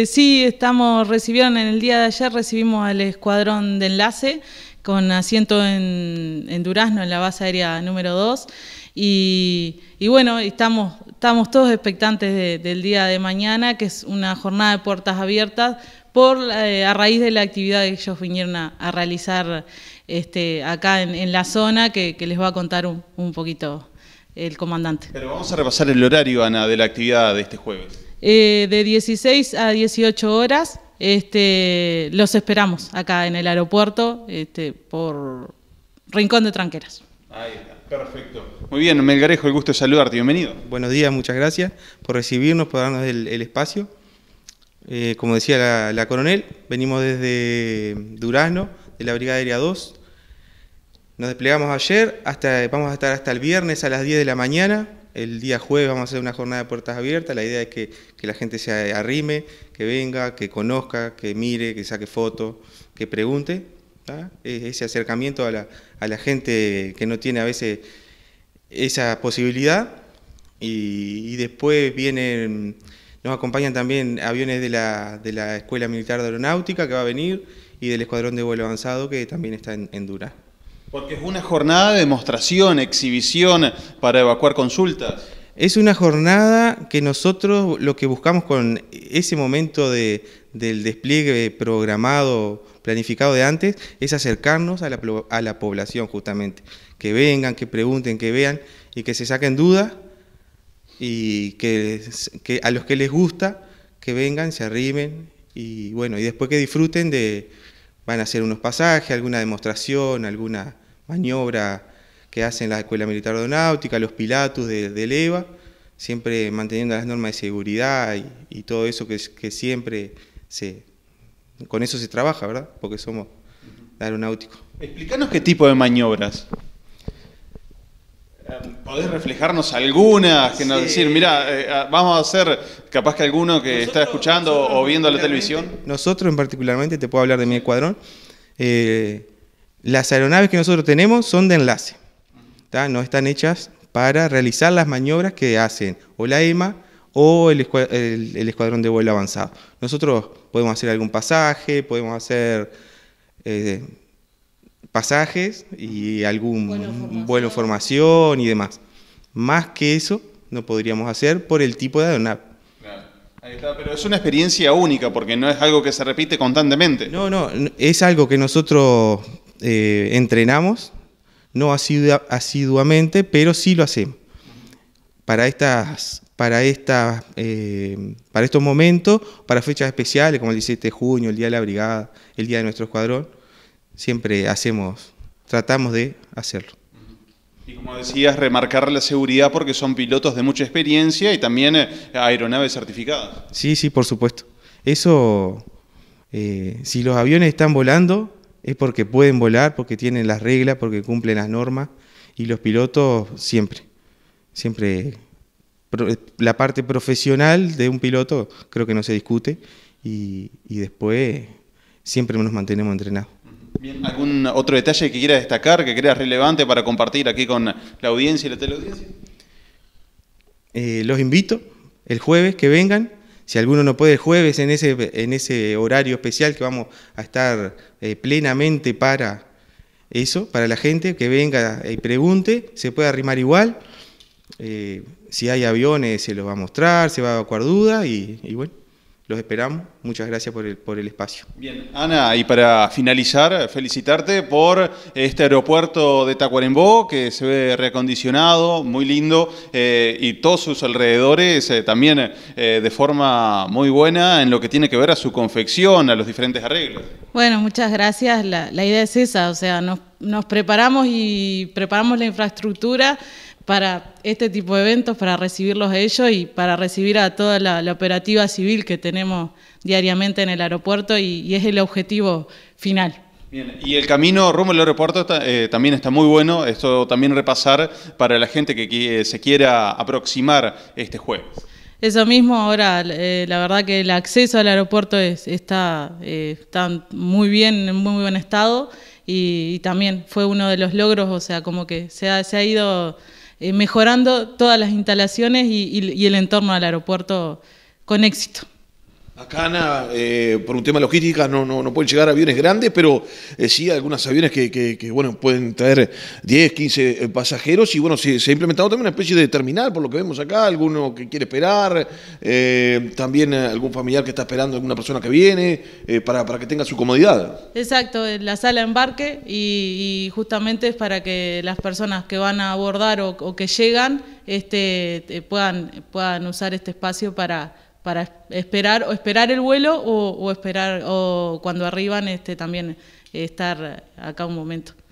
Eh, sí, estamos, recibieron en el día de ayer, recibimos al escuadrón de enlace con asiento en, Durazno, en la base aérea número 2. Y, bueno, estamos, estamos todos expectantes del día de mañana, que es una jornada de puertas abiertas por, eh, a raíz de la actividad que ellos vinieron a, realizar este, acá en, la zona, que, les va a contar un, un poquito el comandante. Pero vamos a repasar el horario, Ana, de la actividad de este jueves. Eh, de 16 a 18 horas. Este, los esperamos acá en el aeropuerto este, por Rincón de Tranqueras. Ahí está, perfecto. Muy bien, Melgarejo, el gusto de saludarte, bienvenido. Buenos días, muchas gracias por recibirnos, por darnos el, espacio. Eh, como decía la, coronel, venimos desde Durazno, de la Brigada Aérea 2. Nos desplegamos ayer, hasta, vamos a estar hasta el viernes a las 10 de la mañana el día jueves vamos a hacer una jornada de puertas abiertas. La idea es que, la gente se arrime, que venga, que conozca, que mire, que saque fotos, que pregunte. E-, ese acercamiento a la, a la, gente que no tiene a veces esa posibilidad. Y, después vienen, nos acompañan también aviones de la, de la Escuela Militar de Aeronáutica que va a venir y del Escuadrón de Vuelo Avanzado que también está en, en porque es una jornada de demostración, exhibición para evacuar consultas. Es una jornada que nosotros lo que buscamos con ese momento de, del despliegue programado, planificado de antes, es acercarnos a la, población justamente. Que vengan, que pregunten, que vean y que se saquen dudas y que, que, a los que les gusta, que vengan, se arrimen y bueno, y después que disfruten de, van a hacer unos pasajes, alguna demostración, alguna maniobra que hacen la Escuela Militar de Aeronáutica, los Pilatos de, del EVA, siempre manteniendo las normas de seguridad y, todo eso que, siempre se... Con eso se trabaja, ¿verdad? Porque somos aeronáuticos. Explícanos qué tipo de maniobras. ¿Podés reflejarnos algunas? Que nos decir, mira, eh, ah, vamos a hacer capaz que alguno que está escuchando o viendo la televisión. Nosotros en particularmente, te puedo hablar de mi escuadrón, eh, las aeronaves que nosotros tenemos son de enlace, no están hechas para realizar las maniobras que hacen o la EMA o el, escuadrón de vuelo avanzado. Nosotros podemos hacer algún pasaje, podemos hacer... Eh, pasajes y algún vuelo formación. y demás. Más que eso no podríamos hacer por el tipo de aeronave. pero es una experiencia única porque no es algo que se repite constantemente. No, no, es algo que nosotros eh, entrenamos, no asiduamente, pero sí lo hacemos. Para estas para, esta, eh, para estos momentos, para fechas especiales como el 17 de junio, el Día de la Brigada, el Día de nuestro Escuadrón siempre hacemos, tratamos de hacerlo. Y como decías, remarcar la seguridad porque son pilotos de mucha experiencia y también eh, aeronaves certificadas. Sí, sí, por supuesto. Eso, eh, si los aviones están volando, es porque pueden volar, porque tienen las reglas, porque cumplen las normas y los pilotos siempre, siempre eh, la parte profesional de un piloto creo que no se discute y después siempre nos mantenemos entrenados. Bien, ¿algún otro detalle que quiera destacar, que creas relevante para compartir aquí con la audiencia y la teleaudiencia? Eh, los invito el jueves que vengan. Si alguno no puede el jueves en ese, en ese horario especial que vamos a estar eh, plenamente para eso, para la gente, que venga y pregunte, se puede arrimar igual. Eh, si hay aviones se los va a mostrar, se va a evacuar duda y bueno los esperamos. Muchas gracias por el, por el espacio. Bien, Ana, y para finalizar, felicitarte por este aeropuerto de Tacuarembó, que se ve reacondicionado, muy lindo, eh, y todos sus alrededores eh, también eh, de forma muy buena en lo que tiene que ver a su confección, a los diferentes arreglos. Bueno, muchas gracias. La, idea es esa, o sea, nos, nos preparamos y preparamos la infraestructura para este tipo de eventos, para recibirlos a ellos y para recibir a toda la, operativa civil que tenemos diariamente en el aeropuerto y, es el objetivo final. Bien, y el camino rumbo al aeropuerto eh, también está muy bueno, esto también repasar para la gente que, eh, se quiera aproximar este jueves. Eso mismo, ahora eh, la verdad que el acceso al aeropuerto es, está, muy bien, en muy buen estado y, también fue uno de los logros, o sea, como que se se ha ido eh, mejorando todas las instalaciones y, el entorno al aeropuerto con éxito. Acá, eh, por un tema logístico logística, no, no, pueden llegar aviones grandes, pero eh, sí algunos aviones que, bueno, pueden traer 10, 15 eh, pasajeros. Y bueno, se, se, ha implementado también una especie de terminal, por lo que vemos acá, alguno que quiere esperar, eh, también algún familiar que está esperando, alguna persona que viene, para, para, que tenga su comodidad. Exacto, la sala de embarque y, justamente es para que las personas que van a abordar o, o que llegan este, puedan, puedan usar este espacio para para esperar o esperar el vuelo o, esperar o cuando arriban este también eh, estar acá un momento.